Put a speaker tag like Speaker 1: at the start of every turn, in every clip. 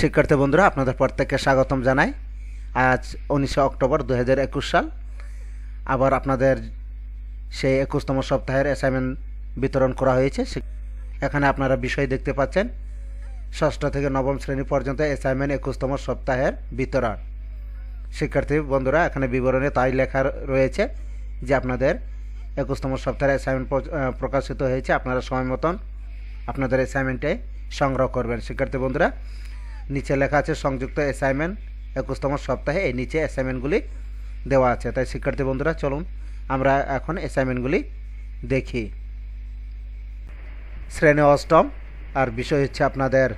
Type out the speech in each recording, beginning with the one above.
Speaker 1: শিক্ষার্থী বন্ধুরা আপনাদের প্রত্যেককে স্বাগতম জানাই আজ উনিশে অক্টোবর দু সাল আবার আপনাদের সেই একুশতম সপ্তাহের অ্যাসাইনমেন্ট বিতরণ করা হয়েছে এখানে আপনারা বিষয় দেখতে পাচ্ছেন ষষ্ঠ থেকে নবম শ্রেণী পর্যন্ত অ্যাসাইনমেন্ট একুশতম সপ্তাহের বিতরণ শিক্ষার্থী বন্ধুরা এখানে বিবরণে তাই লেখা রয়েছে যে আপনাদের একুশতম সপ্তাহের অ্যাসাইনমেন্ট প্রকাশিত হয়েছে আপনারা সময় মতন আপনাদের অ্যাসাইনমেন্টে সংগ্রহ করবেন শিক্ষার্থী বন্ধুরা নিচে লেখা আছে সংযুক্ত অ্যাসাইনমেন্ট একুশতম সপ্তাহে এই নিচে অ্যাসাইনমেন্টগুলি দেওয়া আছে তাই শিক্ষার্থী বন্ধুরা চলুন আমরা এখন অ্যাসাইনমেন্টগুলি দেখি শ্রেণী অষ্টম আর বিষয় হচ্ছে আপনাদের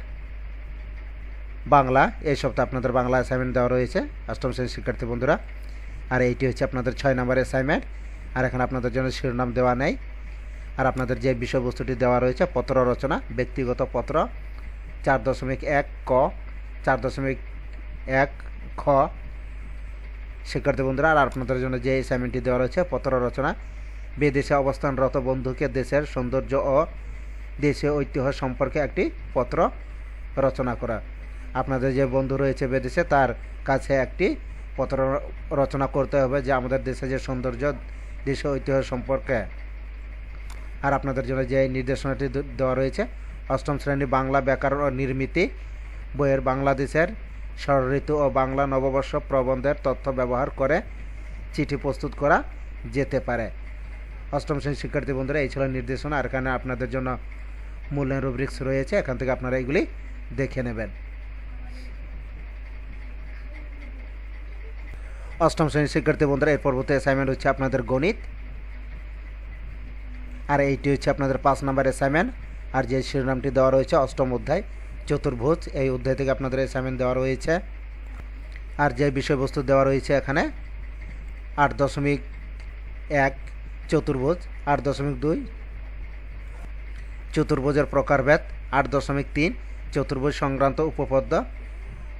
Speaker 1: বাংলা এই সপ্তাহে আপনাদের বাংলা অ্যাসাইনমেন্ট দেওয়া রয়েছে অষ্টম শ্রেণীর শিক্ষার্থী বন্ধুরা আর এইটি হচ্ছে আপনাদের ছয় নম্বর অ্যাসাইনমেন্ট আর এখানে আপনাদের জন্য শিরোনাম দেওয়া নেই আর আপনাদের যে বিষয়বস্তুটি দেওয়া রয়েছে পত্র রচনা ব্যক্তিগত পত্র চার দশমিক এক ক চার দশমিক এক খ শিক্ষার্থী বন্ধুরা আর আপনাদের জন্য যে অ্যাসাইনমেন্টটি দেওয়া রয়েছে পত্র রচনা বিদেশে অবস্থানরত বন্ধুকে দেশের সৌন্দর্য ও দেশীয় ঐতিহ্য সম্পর্কে একটি পত্র রচনা করা আপনাদের যে বন্ধু রয়েছে বিদেশে তার কাছে একটি পত্র রচনা করতে হবে যে আমাদের দেশে যে সৌন্দর্য দেশীয় ঐতিহ্য সম্পর্কে আর আপনাদের জন্য যে নির্দেশনাটি দেওয়া রয়েছে অষ্টম শ্রেণী বাংলা ব্যাকরণ ও নির্মিতি বইয়ের বাংলাদেশের ষড়ঋতু ও বাংলা নববর্ষ প্রবন্ধের তথ্য ব্যবহার করে চিঠি প্রস্তুত করা যেতে পারে অষ্টম শ্রেণীর শিক্ষার্থী বন্ধুরা এই ছিল নির্দেশনা আর এখানে আপনাদের জন্য মূল্যায়ন রুব্রিক্স রয়েছে এখান থেকে আপনারা এগুলি দেখে নেবেন অষ্টম শ্রেণীর শিক্ষার্থী বন্ধুরা এর পরবর্তী অ্যাসাইনমেন্ট হচ্ছে আপনাদের গণিত আর এইটি হচ্ছে আপনাদের পাঁচ নম্বর অ্যাসাইনমেন্ট আর যে শিরোনামটি দেওয়া রয়েছে অষ্টম অধ্যায় চতুর্ভুজ এই অধ্যায় থেকে আপনাদের অ্যাসাইনমেন্ট দেওয়া রয়েছে আর যে বিষয়বস্তু দেওয়া রয়েছে এখানে আট দশমিক এক চতুর্ভুজ আট দশমিক দুই চতুর্ভুজের প্রকারভেদ আট দশমিক তিন চতুর্ভুজ সংক্রান্ত উপপদ্য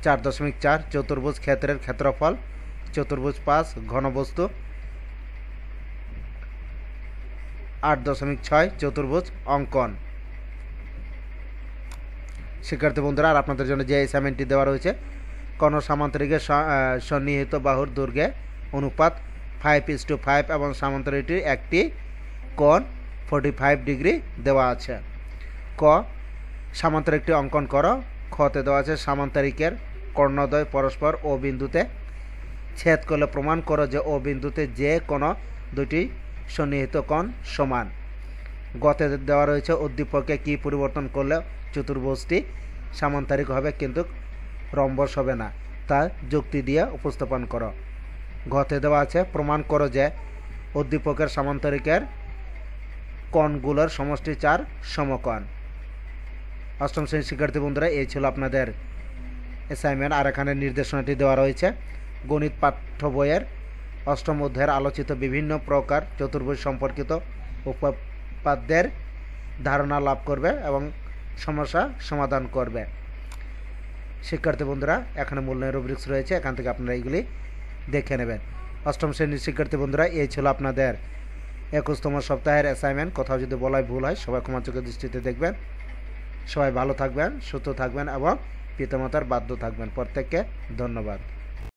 Speaker 1: চার দশমিক চার চতুর্ভুজ ক্ষেত্রের ক্ষেত্রফল চতুর্ভুজ পাঁচ ঘনবস্তু আট দশমিক ছয় চতুর্ভুজ অঙ্কন শিক্ষার্থী বন্ধুরা আর আপনাদের জন্য যে অ্যাসাইনমেন্টটি দেওয়া রয়েছে কোন সামান্তরিকে সন্নিহিত বাহুর দুর্গে অনুপাত ফাইভ ইস টু ফাইভ এবং সামান্তরিকটির একটি কোণ ফোর্টি ফাইভ ডিগ্রি দেওয়া আছে ক সামান্তরিকটি অঙ্কন করো খতে দেওয়া আছে সামান্তরিকের কর্ণদ্বয় পরস্পর ও বিন্দুতে ছেদ করলে প্রমাণ করো যে ও বিন্দুতে যে কোনো দুটি সন্নিহিত কোণ সমান গতে দেওয়া রয়েছে উদ্দীপকে কি পরিবর্তন করলে চতুর্ভুজটি সামান্তরিক হবে কিন্তু রম্বস হবে না তা যুক্তি দিয়ে উপস্থাপন করো গতে দেওয়া আছে প্রমাণ করো যে উদ্দীপকের সামান্তরিকের কণগুলোর সমষ্টি চার সমকণ অষ্টম শ্রেণীর শিক্ষার্থী বন্ধুরা এই ছিল আপনাদের অ্যাসাইনমেন্ট আর এখানে নির্দেশনাটি দেওয়া রয়েছে গণিত পাঠ্য বইয়ের অষ্টম অধ্যায়ের আলোচিত বিভিন্ন প্রকার চতুর্ভুজ সম্পর্কিত উপ উপাদ্যের ধারণা লাভ করবে এবং সমস্যা সমাধান করবে শিক্ষার্থী বন্ধুরা এখানে মূল্যায়ন রুব্রিক্স রয়েছে এখান থেকে আপনারা এইগুলি দেখে নেবেন অষ্টম শ্রেণীর শিক্ষার্থী বন্ধুরা এই ছিল আপনাদের একুশতম সপ্তাহের অ্যাসাইনমেন্ট কোথাও যদি বলাই ভুল হয় সবাই চোখের দৃষ্টিতে দেখবেন সবাই ভালো থাকবেন সুস্থ থাকবেন এবং পিতামাতার বাধ্য থাকবেন প্রত্যেককে ধন্যবাদ